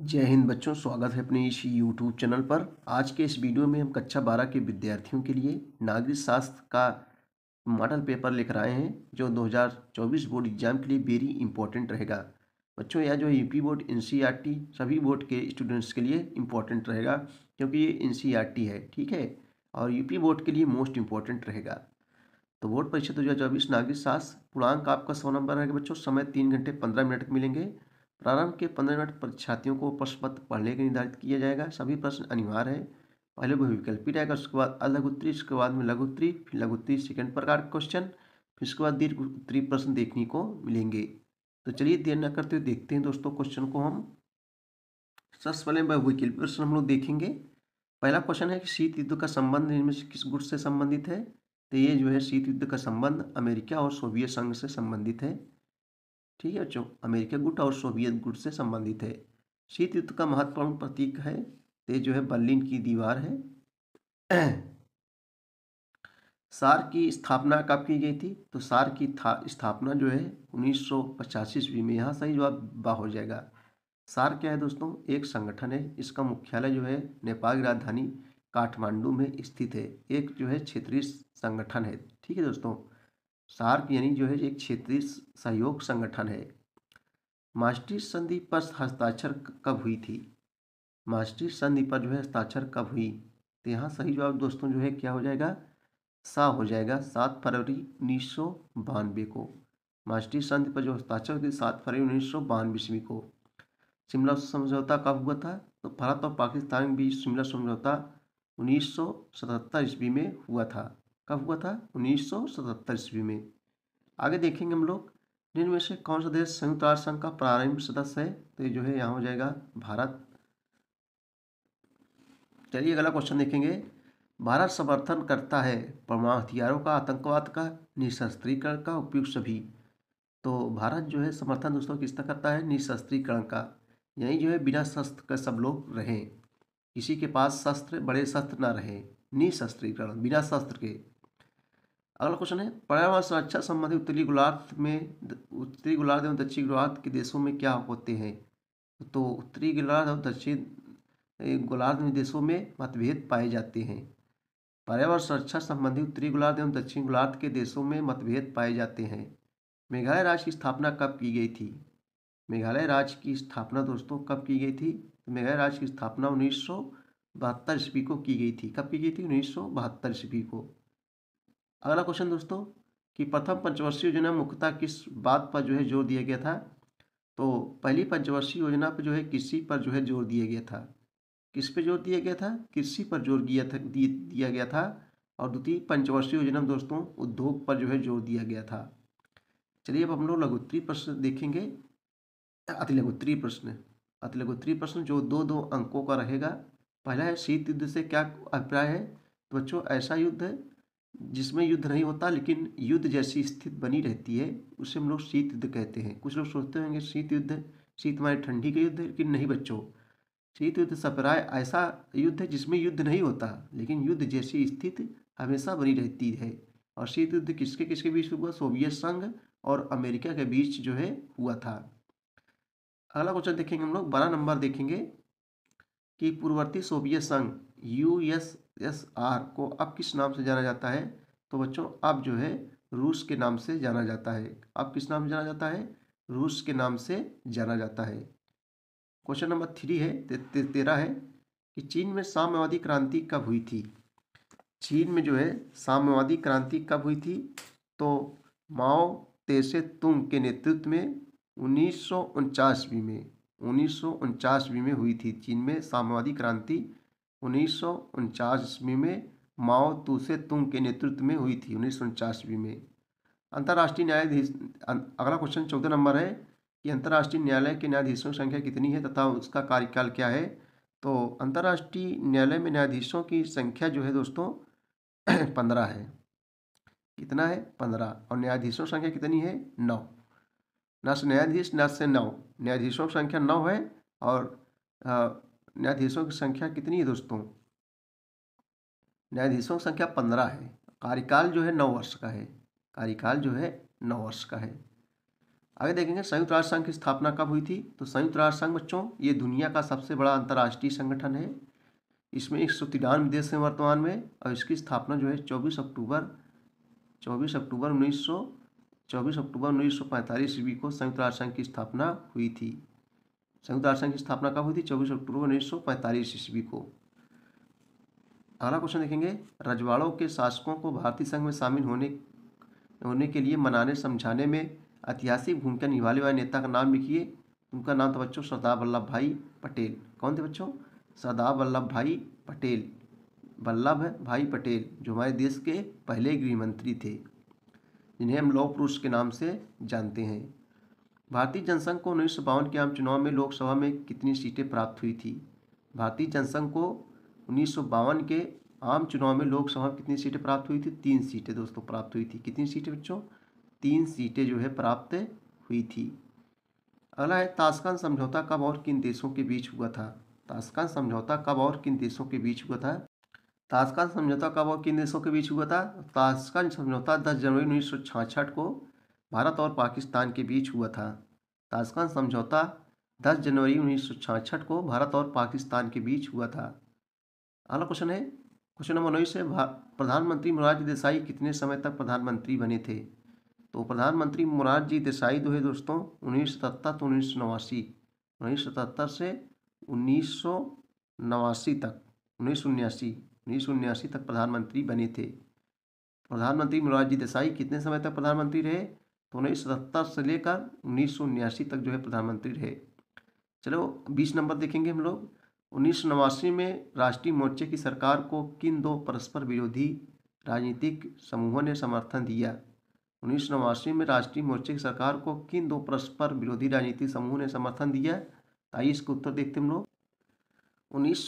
जय हिंद बच्चों स्वागत है अपने इस यूट्यूब चैनल पर आज के इस वीडियो में हम कक्षा बारह के विद्यार्थियों के लिए नागरिक शास्त्र का मॉडल पेपर लेकर आए हैं जो 2024 बोर्ड एग्जाम के लिए वेरी इंपॉर्टेंट रहेगा बच्चों या जो यूपी बोर्ड एन e सभी बोर्ड के स्टूडेंट्स के लिए इम्पोर्टेंट रहेगा क्योंकि ये एन e है ठीक है और यूपी बोर्ड के लिए मोस्ट इम्पॉर्टेंट रहेगा तो बोर्ड परीक्षा दो नागरिक शास्त्र पूर्णांक आपका सौ नंबर रहेगा बच्चों समय तीन घंटे पंद्रह मिनट मिलेंगे प्रारंभ के पंद्रह मिनट परीक्षार्थियों को प्रश्न पत्र पढ़ने के निर्धारित किया जाएगा सभी प्रश्न अनिवार्य है पहले वो विकल्पी रहेगा उसके बाद अलघुत्री उसके बाद में उत्तरी फिर लघु उत्तरी सेकेंड प्रकार के क्वेश्चन फिर उसके बाद दीर्घ उत्तरी प्रश्न देखने को मिलेंगे तो चलिए देर न करते हुए देखते हैं दोस्तों क्वेश्चन को हम सबसे पहले वैकल्पिक प्रश्न हम लोग देखेंगे पहला क्वेश्चन है कि शीत युद्ध का संबंध इनमें से किस गुट से संबंधित है तो ये जो है शीत युद्ध का संबंध अमेरिका और सोवियत संघ से संबंधित है ठीक है बच्चों अमेरिका गुट और सोवियत गुट से संबंधित है शीत युद्ध का महत्वपूर्ण प्रतीक है ये जो है बर्लिन की दीवार है सार की स्थापना कब की गई थी तो सार की स्थापना जो है उन्नीस सौ ईस्वी में यहाँ सही जवाब हो जाएगा सार क्या है दोस्तों एक संगठन है इसका मुख्यालय जो है नेपाल की राजधानी काठमांडू में स्थित है एक जो है क्षेत्रीय संगठन है ठीक है दोस्तों सार्क यानी जो है एक क्षेत्रीय सहयोग संगठन है मास्टर संधि पर हस्ताक्षर कब हुई थी मास्टर संधि पर जो है हस्ताक्षर कब हुई तो यहाँ सही जवाब दोस्तों जो है क्या हो जाएगा सा हो जाएगा सात फरवरी उन्नीस सौ बानवे को मास्टर संधि पर जो हस्ताक्षर हुई थी सात फरवरी उन्नीस सौ बानवे ईस्वी को शिमला समझौता कब हुआ था तो भारत और पाकिस्तान के बीच शिमला समझौता उन्नीस सौ सतहत्तर ईस्वी में हुआ था कब हुआ था 1977 ईस्वी में आगे देखेंगे हम लोग निम्न में से कौन सा देश संयुक्त राष्ट्र संघ का प्रारंभिक सदस्य है तो ये जो है यहाँ हो जाएगा भारत चलिए अगला क्वेश्चन देखेंगे भारत समर्थन करता है परमाणु हथियारों का आतंकवाद का निशस्त्रीकरण का उपयुक्त सभी तो भारत जो है समर्थन दोस्तों किसका करता है निशस्त्रीकरण का यही जो है बिना शस्त्र के सब लोग रहें किसी के पास शस्त्र बड़े शस्त्र ना रहे निशस्त्रीकरण बिना शस्त्र के अगला क्वेश्चन है पर्यावरण संरक्षा संबंधी उत्तरी गोलार्ध में उत्तरी गोलार्ध एवं दक्षिण गोलार्ध के देशों में क्या होते हैं तो उत्तरी गोलार्ध और दक्षिण गोलार्ध में देशों में मतभेद पाए जाते हैं पर्यावरण संरक्षा संबंधी उत्तरी गोलार्ध एवं दक्षिण गोलार्ध के देशों में मतभेद पाए जाते हैं मेघालय राज्य की स्थापना कब की गई थी मेघालय राज्य की स्थापना दोस्तों कब की गई थी तो मेघालय राज्य की स्थापना उन्नीस सौ बहत्तर ईस्वी को की गई थी कब की गई थी उन्नीस सौ बहत्तर ईस्वी को अगला क्वेश्चन दोस्तों कि प्रथम पंचवर्षीय योजना मुख्यतः किस बात पर जो है जोर दिया गया था तो पहली पंचवर्षीय योजना पर जो है कृषि पर जो है जोर दिया गया था किस पर जोर दिया गया था कृषि पर जोर दिया था दिया गया था और द्वितीय पंचवर्षीय योजना में दोस्तों उद्योग पर जो है जोर दिया गया था चलिए अब हम लोग लघुत्तरी प्रश्न देखेंगे अति लघुत्तरी प्रश्न अति लघुत्तरी प्रश्न जो दो दो अंकों का रहेगा पहला है शीत युद्ध से क्या अभिप्राय है तो बच्चों ऐसा युद्ध है जिसमें युद्ध नहीं होता लेकिन युद्ध जैसी स्थिति बनी रहती है उसे हम लोग शीत युद्ध कहते हैं कुछ लोग सोचते होंगे शीत युद्ध शीत माने ठंडी का युद्ध लेकिन नहीं बच्चों शीत युद्ध सपराय ऐसा युद्ध है जिसमें युद्ध नहीं होता लेकिन युद्ध जैसी स्थिति हमेशा बनी रहती है और शीत युद्ध किसके किसके बीच हुआ सोवियत संघ और अमेरिका के बीच जो है हुआ था अगला क्वेश्चन देखेंगे हम लोग बारह नंबर देखेंगे कि पूर्ववर्ती सोवियत संघ यूएस एस आर को अब किस नाम से जाना जाता है तो बच्चों अब जो है रूस के नाम से जाना जाता है अब किस नाम से जाना जाता है रूस के नाम से जाना जाता है क्वेश्चन नंबर थ्री है ते, ते, तेरह है कि चीन में साम्यवादी क्रांति कब हुई थी चीन में जो है साम्यवादी क्रांति कब हुई थी तो माओ तेसे तुंग के नेतृत्व में उन्नीस सौ में उन्नीस सौ में हुई थी चीन में साम्यवादी क्रांति उन्नीस सौ उनचास ईस्वी में माओ तुसे तुंग के नेतृत्व में हुई थी उन्नीस सौ उनचास ईस्वी में अंतर्राष्ट्रीय न्यायाधीश अं, अगला क्वेश्चन चौदह नंबर है कि अंतर्राष्ट्रीय न्यायालय के न्यायाधीशों की संख्या कितनी है तथा उसका कार्यकाल क्या है तो अंतर्राष्ट्रीय न्यायालय में न्यायाधीशों की संख्या जो है दोस्तों पंद्रह है कितना है पंद्रह और न्यायाधीशों की संख्या कितनी है नौ न से न्यायाधीश न से नौ न्यायाधीशों की संख्या नौ है और न्यायाधीशों की संख्या कितनी है दोस्तों न्यायाधीशों की संख्या पंद्रह है कार्यकाल जो है नौ वर्ष का है कार्यकाल जो है नौ वर्ष का है आगे देखेंगे संयुक्त राष्ट्र संघ की स्थापना कब हुई थी तो संयुक्त राष्ट्र संघ बच्चों ये दुनिया का सबसे बड़ा अंतर्राष्ट्रीय संगठन है इसमें एक सौ तिरानवे देश हैं वर्तमान में और इसकी स्थापना जो है चौबीस अक्टूबर चौबीस अक्टूबर उन्नीस सौ चौबीस अक्टूबर उन्नीस सौ पैंतालीस ईस्वी को संयुक्त राष्ट्र संघ की स्थापना हुई थी संयुक्त राष्ट्र संघ की स्थापना कब हुई थी चौबीस अक्टूबर उन्नीस सौ पैंतालीस ईस्वी को अगला क्वेश्चन देखेंगे रजवाड़ों के शासकों को भारतीय संघ में शामिल होने होने के लिए मनाने समझाने में ऐतिहासिक भूमिका निभाने वाले नेता का नाम लिखिए उनका नाम था बच्चों सरदार वल्लभ भाई पटेल कौन थे बच्चों सरदार वल्लभ भाई पटेल वल्लभ भाई पटेल जो हमारे देश के पहले गृह मंत्री थे जिन्हें हम लौह पुरुष के नाम से जानते हैं भारतीय जनसंघ को उन्नीस सौ बावन के आम चुनाव में लोकसभा में कितनी सीटें प्राप्त हुई थी भारतीय जनसंघ को उन्नीस सौ बावन के आम चुनाव में लोकसभा में कितनी सीटें प्राप्त हुई थी तीन सीटें दोस्तों प्राप्त हुई थी कितनी सीटें बच्चों तीन सीटें जो है प्राप्त हुई थी अगला है ताशकान समझौता कब और किन देशों के बीच हुआ था ताशकान समझौता कब और किन देशों के बीच हुआ था ताशकान समझौता कब और किन देशों के बीच हुआ था ताशकान समझौता दस जनवरी उन्नीस को भारत और पाकिस्तान के बीच हुआ था ताजकान समझौता 10 जनवरी उन्नीस को भारत और पाकिस्तान के बीच हुआ था अगला क्वेश्चन है क्वेश्चन नंबर उन्नीस है प्रधानमंत्री मोरारजी देसाई कितने समय तक प्रधानमंत्री बने थे तो प्रधानमंत्री मोरारजी देसाई जो है दोस्तों उन्नीस सतहत्तर तो उन्नीस सौ नवासी उन्नीस सतहत्तर से उन्नीस सौ नवासी तक उन्नीस सौ उन्यासी उन्नीस सौ उन्यासी तक प्रधानमंत्री बने थे प्रधानमंत्री मोरारजी देसाई कितने समय तक प्रधानमंत्री रहे तो उन्नीस सतहत्तर से लेकर उन्नीस तक जो है प्रधानमंत्री रहे चलो बीस नंबर देखेंगे हम लोग उन्नीस में राष्ट्रीय मोर्चे की सरकार को किन दो परस्पर विरोधी राजनीतिक समूहों ने समर्थन दिया उन्नीस में राष्ट्रीय मोर्चे की सरकार को किन दो परस्पर विरोधी राजनीतिक समूह ने समर्थन दिया आइए इसका उत्तर देखते हम लोग उन्नीस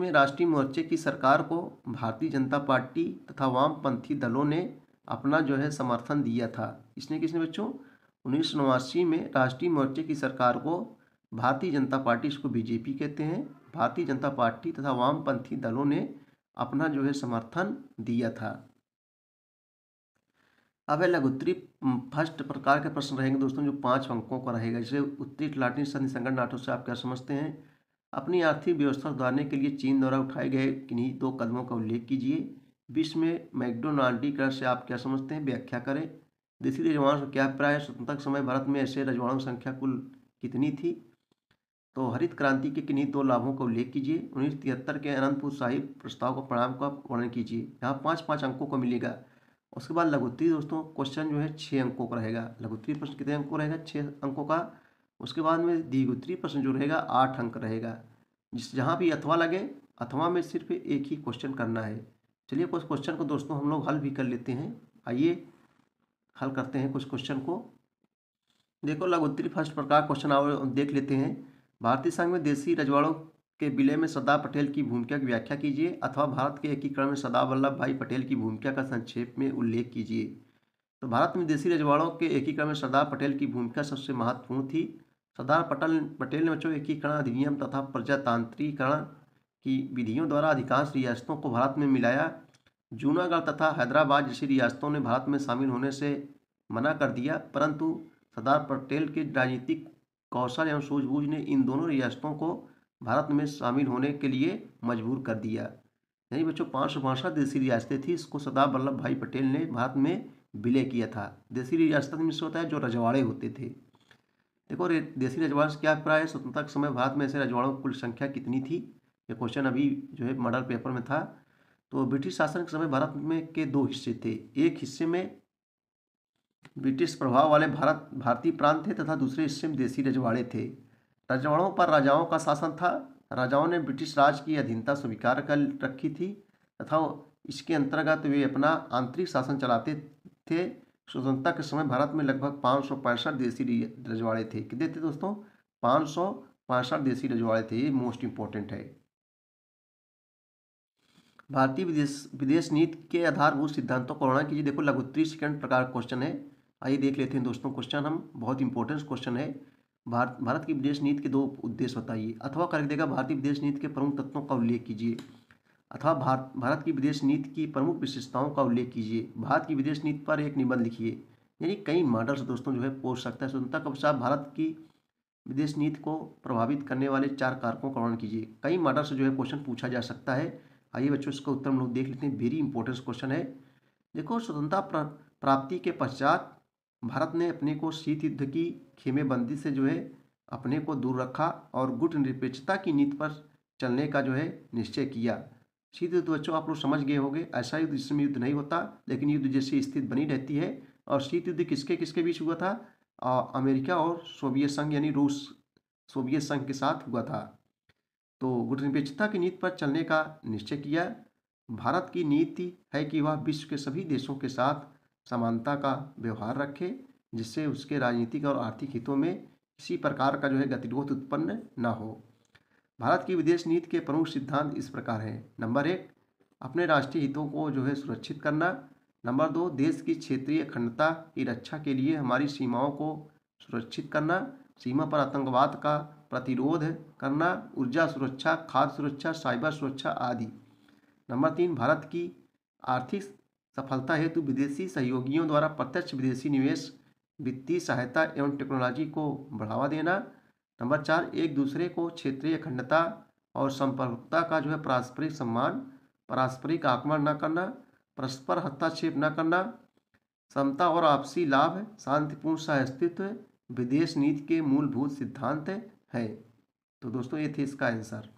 में राष्ट्रीय मोर्चे की सरकार को भारतीय जनता पार्टी तथा वामपंथी दलों ने अपना जो है समर्थन दिया था इसने किसने बच्चों उन्नीस में राष्ट्रीय मोर्चे की सरकार को भारतीय जनता पार्टी इसको बीजेपी कहते हैं भारतीय जनता पार्टी तथा वामपंथी दलों ने अपना जो है समर्थन दिया था अब है लघुत्तरी फर्स्ट प्रकार के प्रश्न रहेंगे दोस्तों जो पांच अंकों का रहेगा जैसे उत्तरी तलाटी संधि संगठन नाटो से आप क्या समझते हैं अपनी आर्थिक व्यवस्था सुधारने के लिए चीन द्वारा उठाए गए किन्हीं दो कदमों का उल्लेख कीजिए विश्व में मैकडोनाल्डी का से आप क्या समझते हैं व्याख्या करें देसी रजवाड़ों का क्या प्राय स्वतंत्र समय भारत में ऐसे रजवाणु की संख्या कुल कितनी थी तो हरित क्रांति के किन्हीं दो लाभों का उल्लेख कीजिए उन्नीस तिहत्तर के अनंतपुर साहिब प्रस्ताव का परिणाम का वर्णन कीजिए यहाँ पाँच पाँच अंकों को मिलेगा उसके बाद लघुत्तरी दोस्तों क्वेश्चन जो है छः अंकों का रहेगा लघुत्तरी प्रश्न कितने अंकों रहेगा छः अंकों का उसके बाद में दीर्घोत्तरी प्रश्न जो रहेगा आठ अंक रहेगा जिस जहाँ भी अथवा लगे अथवा में सिर्फ एक ही क्वेश्चन करना है चलिए कुछ क्वेश्चन को दोस्तों हम लोग हल भी कर लेते हैं आइए हल करते हैं कुछ क्वेश्चन को देखो लघुत्तरी फर्स्ट प्रकार क्वेश्चन आप देख लेते हैं भारतीय संघ में देशी रजवाड़ों के विलय में सरदार पटेल की भूमिका की व्याख्या कीजिए अथवा भारत के एकीकरण में सरदार वल्लभ भाई पटेल की भूमिका का संक्षेप में उल्लेख कीजिए तो भारत में देशी रजवाड़ों के एकीकरण में सरदार पटेल की भूमिका सबसे महत्वपूर्ण थी सरदार पटेल पटेल ने बच्चों एकीकरण अधिनियम तथा प्रजातांत्रिकरण की विधियों द्वारा अधिकांश रियासतों को भारत में मिलाया जूनागढ़ तथा हैदराबाद जैसी रियासतों ने भारत में शामिल होने से मना कर दिया परंतु सरदार पटेल के राजनीतिक कौशल एवं सूझबूझ ने इन दोनों रियासतों को भारत में शामिल होने के लिए मजबूर कर दिया यानी बच्चों पाँच सौ बासठ देसी रियासतें थी इसको सरदार वल्लभ भाई पटेल ने भारत में विलय किया था देसी रियासत में से होता है जो रजवाड़े होते थे देखो देसी रजवाड़ों से क्या प्राय स्वतंत्रता के समय भारत में ऐसे रजवाड़ों की कुल संख्या कितनी थी ये क्वेश्चन अभी जो है मॉडल पेपर में था तो ब्रिटिश शासन के समय भारत में के दो हिस्से थे एक हिस्से में ब्रिटिश प्रभाव वाले भारत भारतीय प्रांत थे तथा दूसरे हिस्से में देसी रजवाड़े थे रजवाड़ों पर राजाओं का शासन था राजाओं ने ब्रिटिश राज की अधीनता स्वीकार कर रखी थी तथा इसके अंतर्गत वे अपना आंतरिक शासन चलाते थे स्वतंत्रता के समय भारत में लगभग पाँच देसी रजवाड़े थे कितने थे दोस्तों पाँच सौ देसी रजवाड़े थे ये मोस्ट इम्पोर्टेंट है भारतीय विदेश विदेश नीति के आधारभूत सिद्धांतों को वर्णन कीजिए देखो लघुत्तरी सेकंड प्रकार क्वेश्चन है आइए देख लेते हैं दोस्तों क्वेश्चन हम बहुत इंपॉर्टेंट क्वेश्चन है भारत भारत की विदेश नीति के दो उद्देश्य बताइए अथवा कर देगा भारतीय विदेश नीति के प्रमुख तत्वों का उल्लेख कीजिए अथवा भारत भारत की विदेश नीति की प्रमुख विशेषताओं का उल्लेख कीजिए भारत की विदेश नीति पर एक निबंध लिखिए यानी कई मॉडल्स दोस्तों जो है पूछ सकता है स्वतंत्रता के अनुसार भारत की विदेश नीति को प्रभावित करने वाले चार कारकों का वर्णन कीजिए कई मॉडल से जो है क्वेश्चन पूछा जा सकता है आइए बच्चों इसका उत्तर हम लोग देख लेते हैं वेरी इंपॉर्टेंट क्वेश्चन है देखो स्वतंत्रता प्राप्ति के पश्चात भारत ने अपने को शीत युद्ध की खेमेबंदी से जो है अपने को दूर रखा और गुट निरपेक्षता की नीति पर चलने का जो है निश्चय किया शीत युद्ध बच्चों आप लोग समझ गए होंगे ऐसा युद्ध जिसमें युद्ध नहीं होता लेकिन युद्ध जैसी स्थिति बनी रहती है और शीत युद्ध किसके किसके बीच हुआ था अमेरिका और सोवियत संघ यानी रूस सोवियत संघ के साथ हुआ था तो गुटनिरपेक्षता की नीति पर चलने का निश्चय किया भारत की नीति है कि वह विश्व के सभी देशों के साथ समानता का व्यवहार रखे जिससे उसके राजनीतिक और आर्थिक हितों में किसी प्रकार का जो है गतिरोध उत्पन्न न हो भारत की विदेश नीति के प्रमुख सिद्धांत इस प्रकार हैं नंबर एक अपने राष्ट्रीय हितों को जो है सुरक्षित करना नंबर दो देश की क्षेत्रीय अखंडता की रक्षा के लिए हमारी सीमाओं को सुरक्षित करना सीमा पर आतंकवाद का प्रतिरोध करना ऊर्जा सुरक्षा खाद्य सुरक्षा साइबर सुरक्षा आदि नंबर तीन भारत की आर्थिक सफलता हेतु विदेशी सहयोगियों द्वारा प्रत्यक्ष विदेशी निवेश वित्तीय सहायता एवं टेक्नोलॉजी को बढ़ावा देना नंबर चार एक दूसरे को क्षेत्रीय अखंडता और संपर्कता का जो है पारस्परिक सम्मान पारस्परिक आक्रमण न करना परस्पर हस्तक्षेप न करना समता और आपसी लाभ शांतिपूर्ण सह अस्तित्व विदेश नीति के मूलभूत सिद्धांत है तो दोस्तों ये थी इसका आंसर